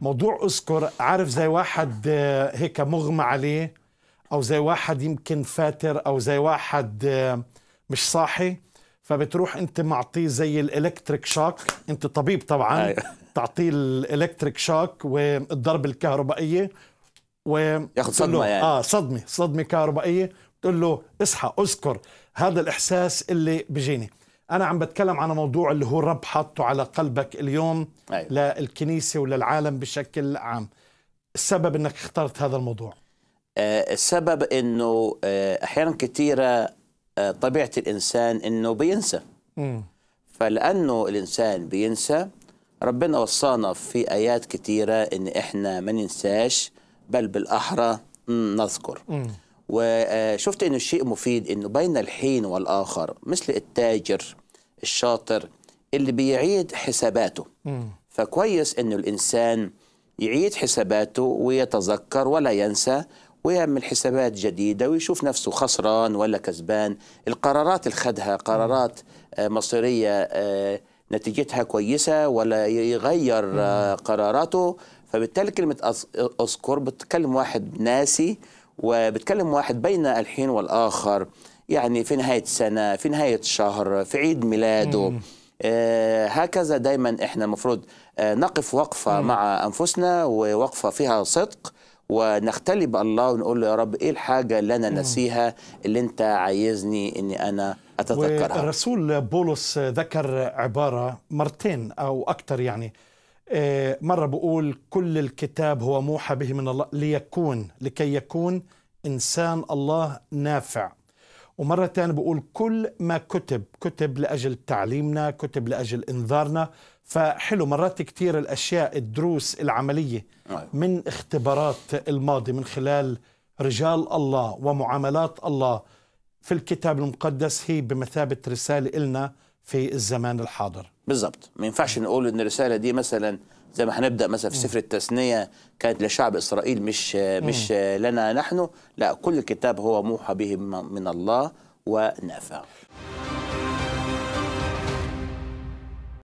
موضوع اذكر عارف زي واحد آه، هيك مغمى عليه او زي واحد يمكن فاتر او زي واحد آه، مش صاحي فبتروح انت معطيه زي الالكتريك شوك انت طبيب طبعا أيوة. تعطيه الالكتريك شوك والضربه الكهربائيه و ياخذ صدمه يعني اه صدمه صدمه كهربائيه بتقول له اصحى اذكر هذا الاحساس اللي بيجيني انا عم بتكلم عن موضوع اللي هو الرب حاطه على قلبك اليوم أيوة. للكنيسه وللعالم بشكل عام السبب انك اخترت هذا الموضوع أه السبب انه آه، احيانا كثيره آه، طبيعه الانسان انه بينسى م. فلانه الانسان بينسى ربنا وصانا في ايات كثيره ان احنا ما ننساش بل بالاحرى نذكر م. وشفت آه، انه شيء مفيد انه بين الحين والاخر مثل التاجر الشاطر اللي بيعيد حساباته م. فكويس انه الانسان يعيد حساباته ويتذكر ولا ينسى ويعمل حسابات جديده ويشوف نفسه خسران ولا كسبان القرارات اللي خدها قرارات آه، مصيريه آه، نتيجتها كويسه ولا يغير آه، قراراته فبالتالي كلمه اذكر بتكلم واحد ناسي وبتكلم واحد بين الحين والآخر يعني في نهاية سنة في نهاية شهر في عيد ميلاده مم. آه، هكذا دايما احنا المفروض آه، نقف وقفة مم. مع أنفسنا ووقفة فيها صدق ونختلي بالله ونقول له يا رب ايه الحاجه اللي انا نسيها اللي انت عايزني اني انا اتذكرها الرسول بولس ذكر عباره مرتين او اكثر يعني آه، مرة بقول كل الكتاب هو موحى به من الله ليكون لكي يكون إنسان الله نافع ومرة ثانية بقول كل ما كتب كتب لأجل تعليمنا كتب لأجل إنذارنا فحلو مرات كثير الأشياء الدروس العملية أيوة. من اختبارات الماضي من خلال رجال الله ومعاملات الله في الكتاب المقدس هي بمثابة رسالة إلنا في الزمان الحاضر بالظبط ما ينفعش نقول ان الرساله دي مثلا زي ما هنبدا مثلا في سفر التثنيه كانت لشعب اسرائيل مش مش لنا نحن لا كل كتاب هو موحى به من الله ونافع